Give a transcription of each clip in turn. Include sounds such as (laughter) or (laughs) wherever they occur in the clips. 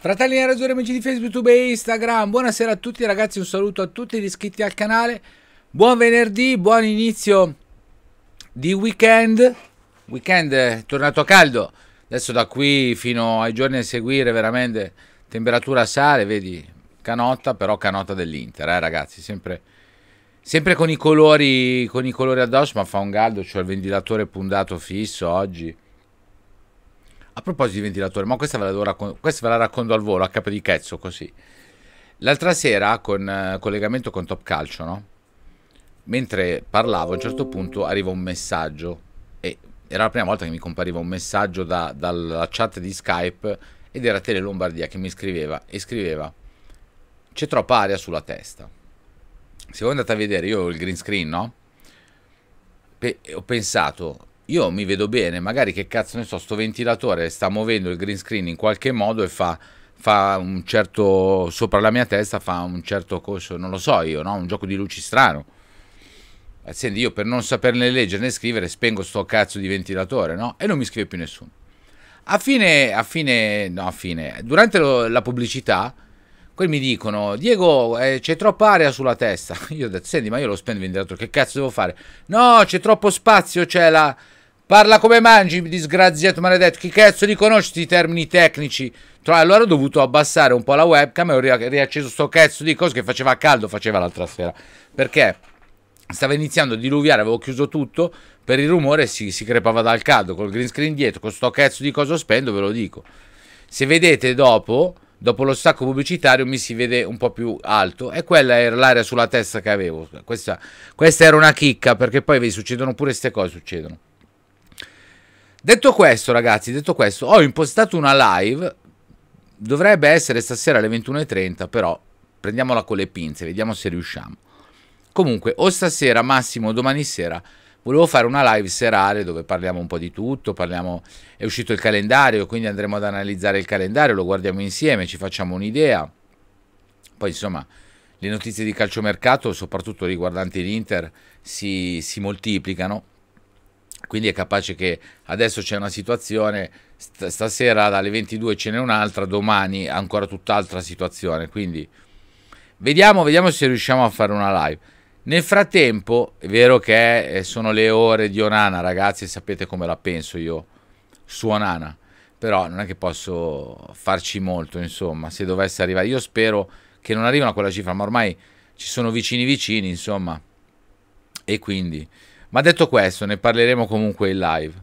Fratelli nera azzurri, amici di Facebook, YouTube e Instagram, buonasera a tutti ragazzi, un saluto a tutti gli iscritti al canale, buon venerdì, buon inizio di weekend, weekend è tornato caldo, adesso da qui fino ai giorni a seguire veramente temperatura sale, vedi, canotta, però canotta dell'Inter, eh ragazzi, sempre, sempre con, i colori, con i colori addosso, ma fa un caldo, c'ho il ventilatore puntato fisso oggi, a proposito di ventilatore, ma questa ve la, raccon- questa ve la racconto al volo, a capo di chezzo, così. L'altra sera, con eh, collegamento con Top Calcio, no? Mentre parlavo, a un certo punto arriva un messaggio. E era la prima volta che mi compariva un messaggio da, dalla chat di Skype ed era Tele Lombardia che mi scriveva e scriveva c'è troppa aria sulla testa. Se voi andate a vedere, io ho il green screen, no? Pe- ho pensato, io mi vedo bene, magari che cazzo ne so, sto ventilatore sta muovendo il green screen in qualche modo e fa, fa un certo, sopra la mia testa fa un certo corso, non lo so io, no? un gioco di luci strano. Senti, io per non saperne leggere né scrivere spengo sto cazzo di ventilatore, no? E non mi scrive più nessuno. A fine, a fine, no, a fine, durante lo, la pubblicità, quelli mi dicono, Diego, eh, c'è troppa aria sulla testa. (laughs) Io ho detto, senti, ma io lo spendo ventilatore, che cazzo devo fare? No, c'è troppo spazio, c'è la Parla come mangi, disgraziato maledetto. Chi cazzo li conosci i termini tecnici? Tra allora ho dovuto abbassare un po' la webcam e ho riacceso sto cazzo di cose che faceva caldo, faceva l'altra sera. Perché stava iniziando a diluviare, avevo chiuso tutto, per il rumore si, si crepava dal caldo, col green screen dietro, con sto cazzo di cosa spendo, ve lo dico. Se vedete dopo, dopo lo stacco pubblicitario mi si vede un po' più alto e quella era l'area sulla testa che avevo. Questa, questa era una chicca perché poi vi succedono pure queste cose, succedono. Detto questo, ragazzi, detto questo, ho impostato una live. Dovrebbe essere stasera alle 21.30, però prendiamola con le pinze, vediamo se riusciamo. Comunque, o stasera, massimo domani sera, volevo fare una live serale dove parliamo un po' di tutto, parliamo... è uscito il calendario, quindi andremo ad analizzare il calendario, lo guardiamo insieme, ci facciamo un'idea. Poi, insomma, le notizie di calciomercato, soprattutto riguardanti l'Inter, si, si moltiplicano quindi è capace che adesso c'è una situazione, stasera dalle 22 ce n'è un'altra, domani ancora tutt'altra situazione, quindi vediamo, vediamo se riusciamo a fare una live. Nel frattempo, è vero che eh, sono le ore di Onana, ragazzi, sapete come la penso io su Onana, però non è che posso farci molto, insomma, se dovesse arrivare, io spero che non arrivino a quella cifra, ma ormai ci sono vicini vicini, insomma, e quindi ma detto questo, ne parleremo comunque in live.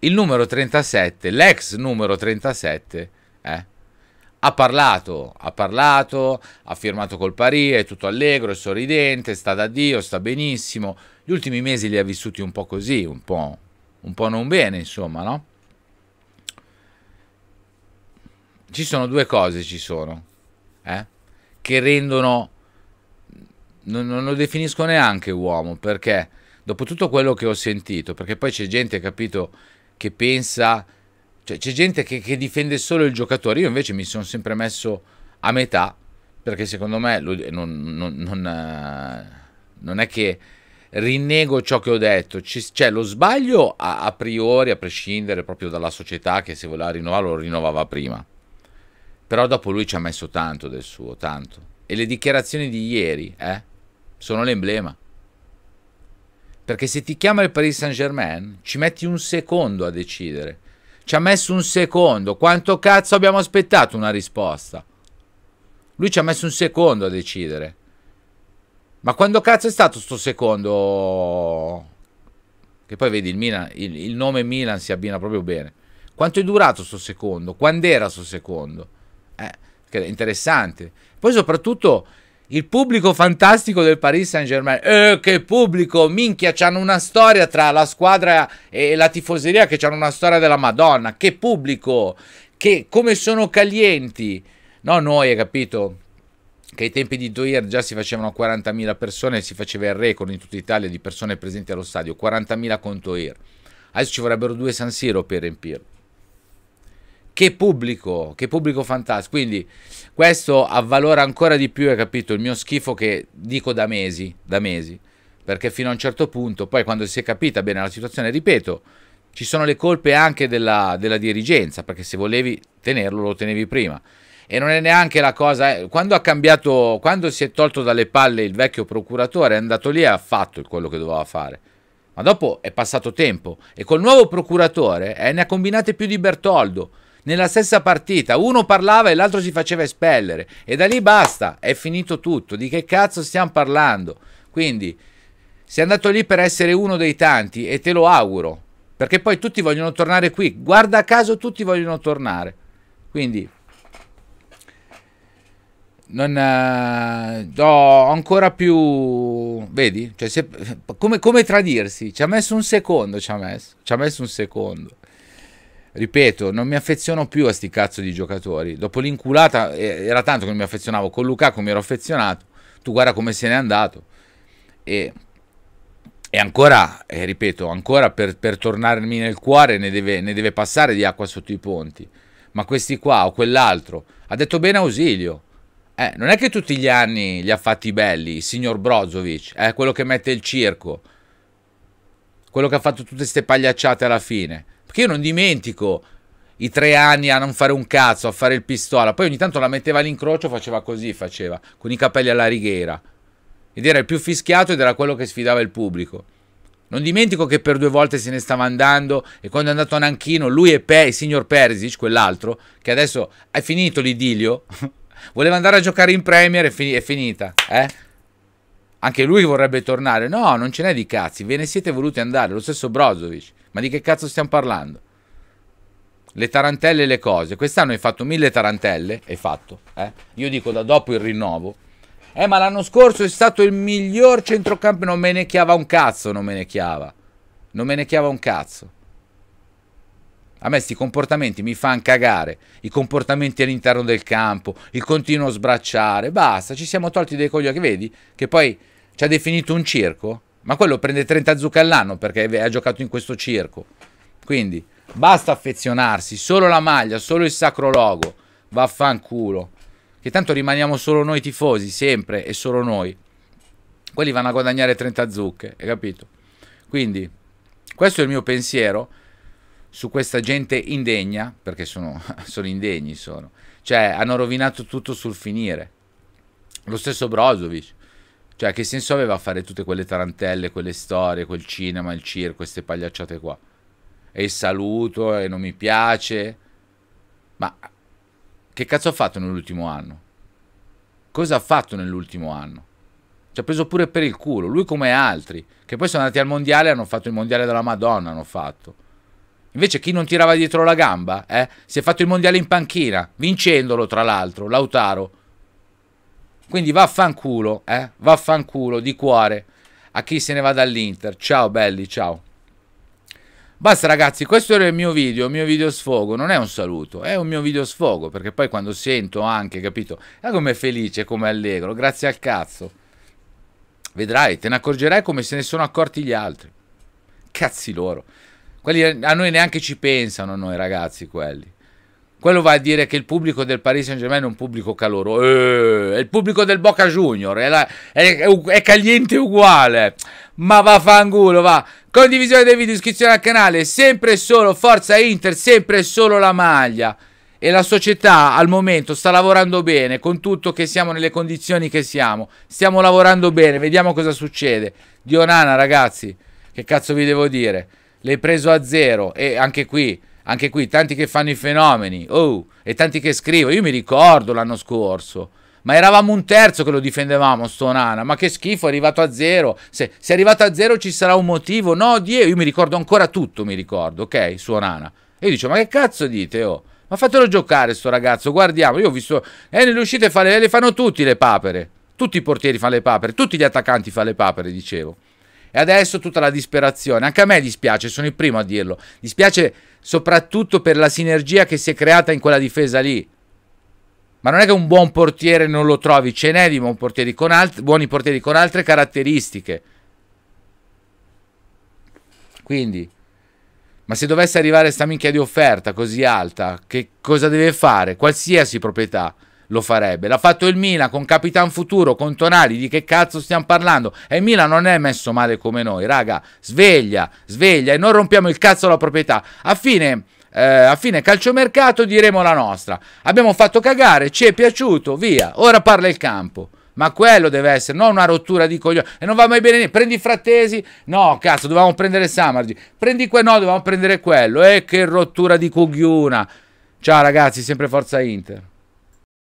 Il numero 37, l'ex numero 37, eh, ha parlato, ha parlato, ha firmato col Parì, è tutto allegro, è sorridente, sta da Dio, sta benissimo. Gli ultimi mesi li ha vissuti un po' così, un po', un po non bene, insomma, no? Ci sono due cose, ci sono, eh, che rendono non, non lo definisco neanche uomo perché dopo tutto quello che ho sentito, perché poi c'è gente, capito, che pensa, cioè c'è gente che, che, difende solo il giocatore, io invece mi sono sempre messo a metà, perché secondo me lo, non, non, non, eh, non, è che rinnego ciò che ho detto, c'è cioè, lo sbaglio a, a, priori, a prescindere proprio dalla società che se voleva rinnovarlo lo rinnovava prima, però dopo lui ci ha messo tanto del suo, tanto. E le dichiarazioni di ieri, eh? sono l'emblema. Perché se ti chiama il Paris Saint Germain, ci metti un secondo a decidere. Ci ha messo un secondo. Quanto cazzo abbiamo aspettato una risposta? Lui ci ha messo un secondo a decidere. Ma quando cazzo è stato sto secondo? Che poi vedi il, Milan, il, il nome Milan si abbina proprio bene. Quanto è durato sto secondo? Quando era sto secondo? Eh, interessante. Poi soprattutto il pubblico fantastico del Paris Saint Germain. Eh, che pubblico, minchia, c'hanno una storia tra la squadra e la tifoseria che c'hanno una storia della Madonna. Che pubblico, che come sono calienti. No, noi, hai capito? Che ai tempi di Doir già si facevano 40.000 persone, e si faceva il record in tutta Italia di persone presenti allo stadio, 40.000 con Doir. Adesso ci vorrebbero due San Siro per riempirlo. Che pubblico, che pubblico fantastico. Quindi questo avvalora ancora di più, hai capito, il mio schifo che dico da mesi, da mesi. Perché fino a un certo punto, poi quando si è capita bene la situazione, ripeto, ci sono le colpe anche della, della dirigenza, perché se volevi tenerlo lo tenevi prima e non è neanche la cosa. Eh. Quando ha cambiato, quando si è tolto dalle palle il vecchio procuratore, è andato lì e ha fatto quello che doveva fare. Ma dopo è passato tempo e col nuovo procuratore eh, ne ha combinate più di Bertoldo nella stessa partita. Uno parlava e l'altro si faceva espellere. E da lì basta, è finito tutto. Di che cazzo stiamo parlando? Quindi sei andato lì per essere uno dei tanti e te lo auguro. Perché poi tutti vogliono tornare qui. Guarda caso tutti vogliono tornare. Quindi non uh, ho ancora più vedi cioè, se, come, come, tradirsi ci ha messo un secondo ci ha messo ci ha messo un secondo ripeto, non mi affeziono più a sti cazzo di giocatori. Dopo l'inculata era tanto che non mi affezionavo con Lukaku, mi ero affezionato. Tu guarda come se n'è andato. E, e ancora, eh, ripeto, ancora per, per, tornarmi nel cuore ne deve, ne deve, passare di acqua sotto i ponti. Ma questi qua o quell'altro, ha detto bene Ausilio. Eh, non è che tutti gli anni li ha fatti belli, il signor Brozovic, è eh, quello che mette il circo, quello che ha fatto tutte queste pagliacciate alla fine. Perché io non dimentico i tre anni a non fare un cazzo, a fare il pistola. Poi ogni tanto la metteva all'incrocio, faceva così, faceva, con i capelli alla righiera. Ed era il più fischiato ed era quello che sfidava il pubblico. Non dimentico che per due volte se ne stava andando e quando è andato a Nanchino, lui e Pe, il signor Perisic, quell'altro, che adesso è finito l'idilio, (laughs) voleva andare a giocare in Premier e fi è finita, eh? Anche lui vorrebbe tornare. No, non ce n'è di cazzi, ve ne siete voluti andare, lo stesso Brozovic. Ma di che cazzo stiamo parlando? Le tarantelle e le cose. Quest'anno hai fatto mille tarantelle, hai fatto. Eh? Io dico da dopo il rinnovo. Eh, ma l'anno scorso è stato il miglior centrocampo. Non me ne chiava un cazzo, non me ne chiava. Non me ne chiava un cazzo. A me sti comportamenti mi fanno cagare. I comportamenti all'interno del campo, il continuo sbracciare. Basta, ci siamo tolti dei coglioni. Vedi che poi ci ha definito un circo? ma quello prende 30 zucche all'anno perché ha giocato in questo circo. Quindi basta affezionarsi, solo la maglia, solo il sacro logo, vaffanculo. Che tanto rimaniamo solo noi tifosi, sempre e solo noi. Quelli vanno a guadagnare 30 zucche, hai capito? Quindi questo è il mio pensiero su questa gente indegna, perché sono, (laughs) sono indegni, sono. Cioè hanno rovinato tutto sul finire. Lo stesso Brozovic cioè, che senso aveva fare tutte quelle tarantelle, quelle storie, quel cinema, il circo, queste pagliacciate qua? E il saluto, e non mi piace. Ma che cazzo ha fatto nell'ultimo anno? Cosa ha fatto nell'ultimo anno? Ci ha preso pure per il culo, lui come altri, che poi sono andati al mondiale e hanno fatto il mondiale della Madonna, hanno fatto. Invece chi non tirava dietro la gamba, eh, si è fatto il mondiale in panchina, vincendolo tra l'altro, Lautaro. Quindi vaffanculo, eh? Vaffanculo di cuore a chi se ne va dall'Inter. Ciao belli, ciao. Basta ragazzi, questo era il mio video, il mio video sfogo, non è un saluto, è un mio video sfogo, perché poi quando sento anche, capito, è come felice, come allegro, grazie al cazzo. Vedrai, te ne accorgerai come se ne sono accorti gli altri. Cazzi loro. Quelli a noi neanche ci pensano, noi ragazzi, quelli. Quello va a dire che il pubblico del Paris Saint-Germain è un pubblico caloroso. Eh, è il pubblico del Boca Junior, è, la, è, è caliente uguale. Ma vaffanculo, va. Condivisione dei video, iscrizione al canale, sempre e solo Forza Inter, sempre e solo la maglia. E la società al momento sta lavorando bene, con tutto che siamo nelle condizioni che siamo. Stiamo lavorando bene, vediamo cosa succede. Dionana, ragazzi, che cazzo vi devo dire? L'hai preso a zero e anche qui anche qui tanti che fanno i fenomeni, oh, e tanti che scrivono, io mi ricordo l'anno scorso, ma eravamo un terzo che lo difendevamo, sto Nana, ma che schifo, è arrivato a zero, se, se è arrivato a zero ci sarà un motivo, no, Dio, io mi ricordo ancora tutto, mi ricordo, ok, su Nana, e io dico, ma che cazzo dite, oh? Ma fatelo giocare sto ragazzo, guardiamo, io ho visto, eh, nelle uscite fa le, eh, le fanno tutti le papere, tutti i portieri fanno le papere, tutti gli attaccanti fanno le papere, dicevo. E adesso tutta la disperazione. Anche a me dispiace, sono il primo a dirlo. Dispiace soprattutto per la sinergia che si è creata in quella difesa lì. Ma non è che un buon portiere non lo trovi, ce n'è di portieri buoni portieri con altre caratteristiche. Quindi, ma se dovesse arrivare sta minchia di offerta così alta, che cosa deve fare? Qualsiasi proprietà lo farebbe. L'ha fatto il Milan con Capitan Futuro, con Tonali, di che cazzo stiamo parlando? E il Milan non è messo male come noi, raga, sveglia, sveglia e non rompiamo il cazzo alla proprietà. A fine... Eh, a fine calciomercato diremo la nostra. Abbiamo fatto cagare, ci è piaciuto, via. Ora parla il campo. Ma quello deve essere, non una rottura di coglione. E non va mai bene niente. Prendi Frattesi? No, cazzo, dovevamo prendere Samargi. Prendi quel No, dovevamo prendere quello. E eh, che rottura di cogliona. Ciao ragazzi, sempre Forza Inter.